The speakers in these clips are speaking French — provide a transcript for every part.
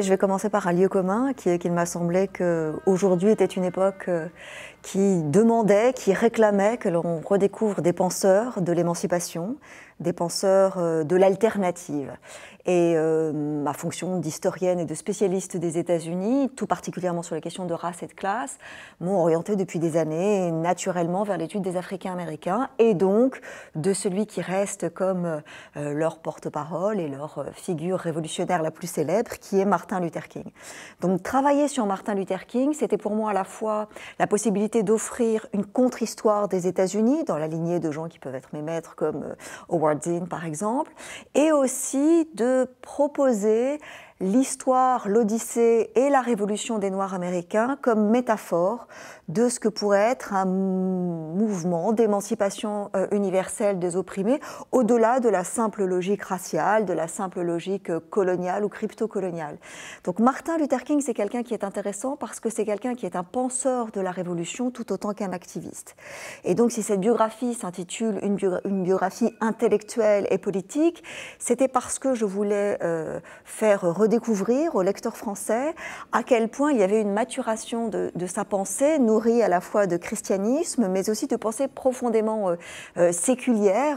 je vais commencer par un lieu commun qui est qu'il m'a semblé qu'aujourd'hui était une époque euh, qui demandait, qui réclamait que l'on redécouvre des penseurs de l'émancipation, des penseurs euh, de l'alternative. Et euh, ma fonction d'historienne et de spécialiste des États-Unis, tout particulièrement sur la question de race et de classe, m'ont orientée depuis des années naturellement vers l'étude des Africains-Américains et donc de celui qui reste comme euh, leur porte-parole et leur figure révolutionnaire la plus célèbre, qui est Martin Luther King. Donc travailler sur Martin Luther King, c'était pour moi à la fois la possibilité d'offrir une contre-histoire des États-Unis dans la lignée de gens qui peuvent être mes maîtres comme Howard par exemple, et aussi de proposer l'histoire, l'Odyssée et la révolution des Noirs américains comme métaphore de ce que pourrait être un mouvement d'émancipation euh, universelle des opprimés, au-delà de la simple logique raciale, de la simple logique euh, coloniale ou crypto-coloniale. Donc Martin Luther King, c'est quelqu'un qui est intéressant parce que c'est quelqu'un qui est un penseur de la révolution tout autant qu'un activiste. Et donc si cette biographie s'intitule une, biographie intellectuelle et politique, c'était parce que je voulais euh, faire faire redécouvrir au lecteur français à quel point il y avait une maturation de, sa pensée, nourrie à la fois de christianisme, mais aussi de pensées profondément euh, euh, séculières,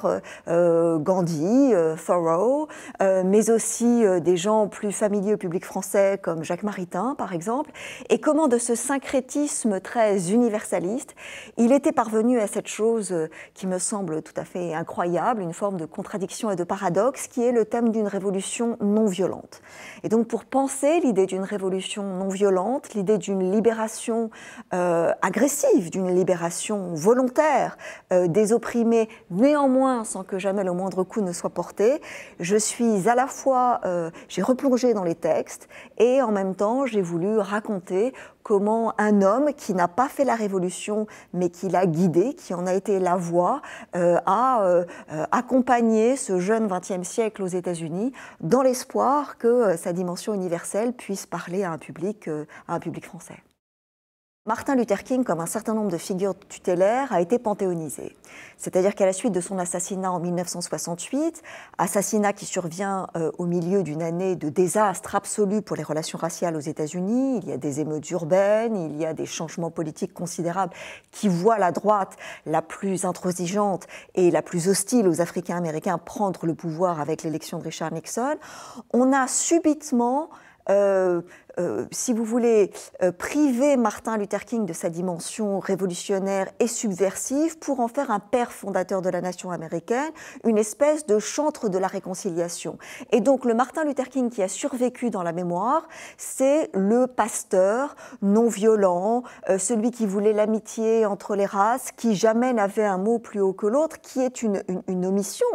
séculière, euh, Gandhi, Thoreau, mais aussi des gens plus familiers au public français comme Jacques Maritain, par exemple, et comment de ce syncrétisme très universaliste, il était parvenu à cette chose qui me semble tout à fait incroyable, une forme de contradiction et de paradoxe, qui est le thème d'une révolution non violente. Et donc pour penser l'idée d'une révolution non violente, l'idée d'une libération euh, agressive, d'une libération volontaire euh, des opprimés, néanmoins sans que jamais le moindre coup ne soit porté, je suis à la fois, euh, j'ai replongé dans les textes et en même temps j'ai voulu raconter comment un homme qui n'a pas fait la révolution, mais qui l'a guidé, qui en a été la voix, a accompagné ce jeune 20e siècle aux États-Unis dans l'espoir que sa dimension universelle puisse parler à un public, euh, à un public français. Martin Luther King, comme un certain nombre de figures tutélaires, a été panthéonisé. C'est-à-dire qu'à la suite de son assassinat en 1968, assassinat qui survient euh, au milieu d'une année de désastre absolu pour les relations raciales aux États-Unis, il y a des émeutes urbaines, il y a des changements politiques considérables qui voient la droite la plus intransigeante et la plus hostile aux Africains-Américains prendre le pouvoir avec l'élection de Richard Nixon, on a subitement... Euh, euh, si vous voulez, euh, priver Martin Luther King de sa dimension révolutionnaire et subversive pour en faire un père fondateur de la nation américaine, une espèce de chantre de la réconciliation. Et donc le Martin Luther King qui a survécu dans la mémoire, c'est le pasteur non violent, euh, celui qui voulait l'amitié entre les races, qui jamais n'avait un mot plus haut que l'autre, qui est une, une omission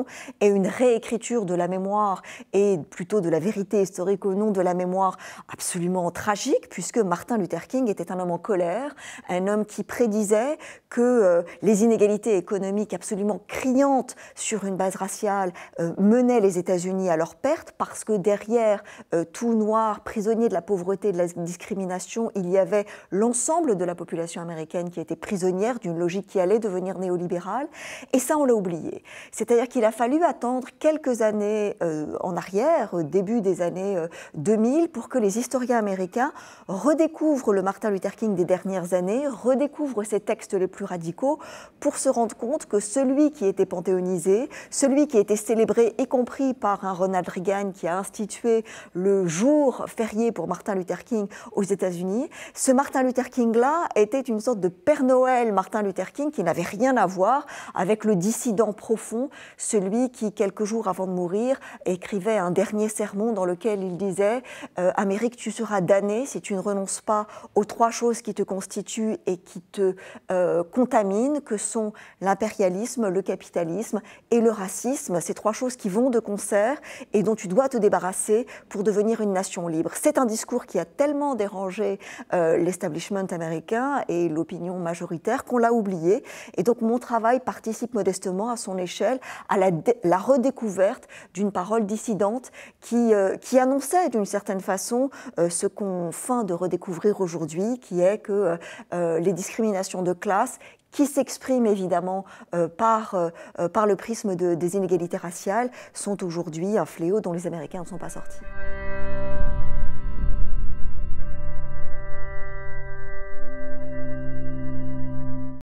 et une réécriture de la mémoire et plutôt de la vérité historique au nom de la mémoire absolument tragique, puisque Martin Luther King était un homme en colère, un homme qui prédisait que euh, les inégalités économiques absolument criantes sur une base raciale euh, menaient les États-Unis à leur perte, parce que derrière euh, tout noir prisonnier de la pauvreté, de la discrimination, il y avait l'ensemble de la population américaine qui était prisonnière d'une logique qui allait devenir néolibérale. Et ça, on l'a oublié. C'est-à-dire qu'il a fallu attendre quelques années en arrière, début des années 2000, pour que les historiens américain redécouvre le Martin Luther King des dernières années, redécouvre ses textes les plus radicaux pour se rendre compte que celui qui était panthéonisé, celui qui était célébré, et compris par un Ronald Reagan qui a institué le jour férié pour Martin Luther King aux États-Unis, ce Martin Luther King-là était une sorte de Père Noël Martin Luther King qui n'avait rien à voir avec le dissident profond, celui qui, quelques jours avant de mourir, écrivait un dernier sermon dans lequel il disait euh, Amérique, tu seras sera si tu ne renonces pas aux trois choses qui te constituent et qui te euh, contaminent, que sont l'impérialisme, le capitalisme et le racisme. Ces trois choses qui vont de concert et dont tu dois te débarrasser pour devenir une nation libre. C'est un discours qui a tellement dérangé euh, l'establishment américain et l'opinion majoritaire qu'on l'a oublié. Et donc mon travail participe modestement à son échelle à la, la redécouverte d'une parole dissidente qui, euh, qui annonçait d'une certaine façon euh, ce qu'on feint de redécouvrir aujourd'hui, qui est que euh, euh, les discriminations de classe qui s'expriment évidemment euh, par, le prisme des inégalités raciales, sont aujourd'hui un fléau dont les Américains ne sont pas sortis.